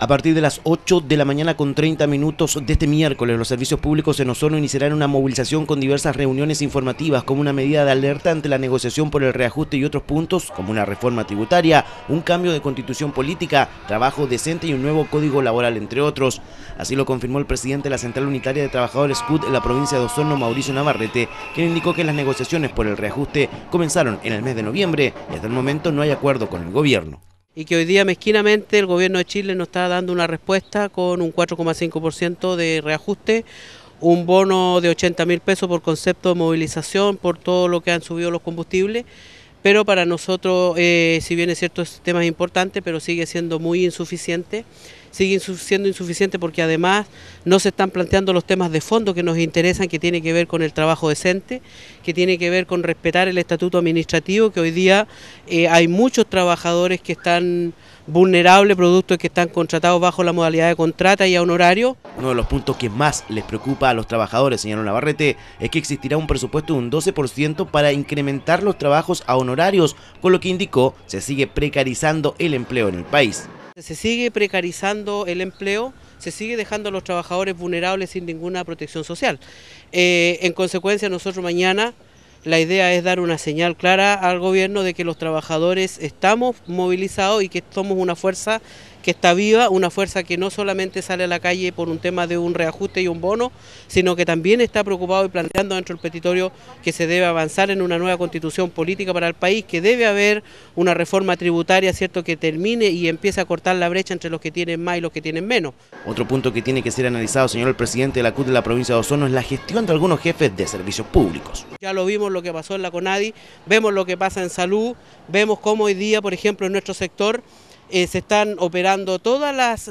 A partir de las 8 de la mañana con 30 minutos de este miércoles, los servicios públicos en Osorno iniciarán una movilización con diversas reuniones informativas como una medida de alerta ante la negociación por el reajuste y otros puntos como una reforma tributaria, un cambio de constitución política, trabajo decente y un nuevo código laboral, entre otros. Así lo confirmó el presidente de la Central Unitaria de Trabajadores CUT en la provincia de Osorno, Mauricio Navarrete, quien indicó que las negociaciones por el reajuste comenzaron en el mes de noviembre y hasta el momento no hay acuerdo con el gobierno y que hoy día mezquinamente el gobierno de Chile nos está dando una respuesta con un 4,5% de reajuste, un bono de 80 mil pesos por concepto de movilización, por todo lo que han subido los combustibles, pero para nosotros, eh, si bien es cierto, este tema es importante, pero sigue siendo muy insuficiente sigue siendo insuficiente porque además no se están planteando los temas de fondo que nos interesan, que tiene que ver con el trabajo decente, que tiene que ver con respetar el estatuto administrativo, que hoy día eh, hay muchos trabajadores que están vulnerables productos que están contratados bajo la modalidad de contrata y a honorario. Uno de los puntos que más les preocupa a los trabajadores, señor Navarrete, es que existirá un presupuesto de un 12% para incrementar los trabajos a honorarios, con lo que indicó se sigue precarizando el empleo en el país. Se sigue precarizando el empleo, se sigue dejando a los trabajadores vulnerables sin ninguna protección social. Eh, en consecuencia, nosotros mañana la idea es dar una señal clara al gobierno de que los trabajadores estamos movilizados y que somos una fuerza que está viva, una fuerza que no solamente sale a la calle por un tema de un reajuste y un bono, sino que también está preocupado y planteando dentro del petitorio que se debe avanzar en una nueva constitución política para el país, que debe haber una reforma tributaria, ¿cierto?, que termine y empiece a cortar la brecha entre los que tienen más y los que tienen menos. Otro punto que tiene que ser analizado, señor el presidente de la CUT de la provincia de Osorno, es la gestión de algunos jefes de servicios públicos. Ya lo vimos lo que pasó en la CONADI, vemos lo que pasa en salud, vemos cómo hoy día, por ejemplo, en nuestro sector eh, se están operando todas las,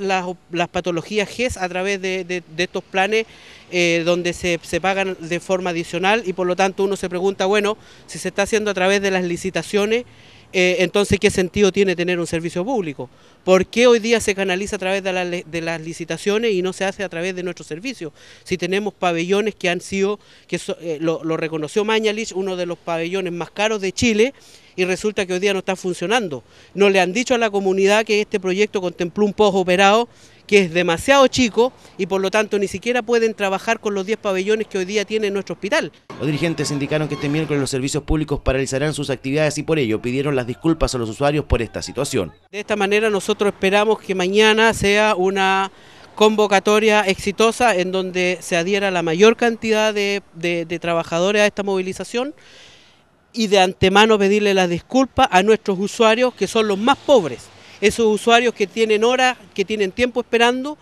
patologías GES a través de, estos planes eh, donde se, se, pagan de forma adicional y por lo tanto uno se pregunta, bueno, si se está haciendo a través de las licitaciones, eh, entonces ¿qué sentido tiene tener un servicio público? ¿Por qué hoy día se canaliza a través de, las licitaciones y no se hace a través de nuestro servicio? Si tenemos pabellones que han sido, que eh, lo, reconoció Mañalich, uno de los pabellones más caros de Chile, y resulta que hoy día no está funcionando. No le han dicho a la comunidad que este proyecto contempló un pozo operado que es demasiado chico y por lo tanto ni siquiera pueden trabajar con los 10 pabellones que hoy día tiene nuestro hospital. Los dirigentes indicaron que este miércoles los servicios públicos paralizarán sus actividades y por ello pidieron las disculpas a los usuarios por esta situación. De esta manera nosotros esperamos que mañana sea una convocatoria exitosa en donde se adhiera la mayor cantidad de, de trabajadores a esta movilización y de antemano pedirle las disculpas a nuestros usuarios que son los más pobres esos usuarios que tienen horas, que tienen tiempo esperando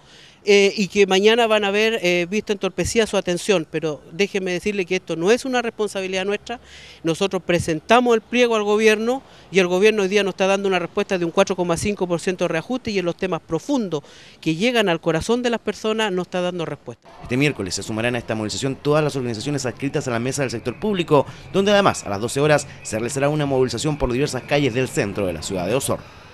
eh, y que mañana van a ver eh, visto entorpecida su atención. Pero déjenme decirle que esto no es una responsabilidad nuestra. Nosotros presentamos el pliego al gobierno y el gobierno hoy día nos está dando una respuesta de un 4,5% de reajuste y en los temas profundos que llegan al corazón de las personas no está dando respuesta. Este miércoles se sumarán a esta movilización todas las organizaciones adscritas a la mesa del sector público, donde además a las 12 horas se realizará una movilización por diversas calles del centro de la ciudad de Osor.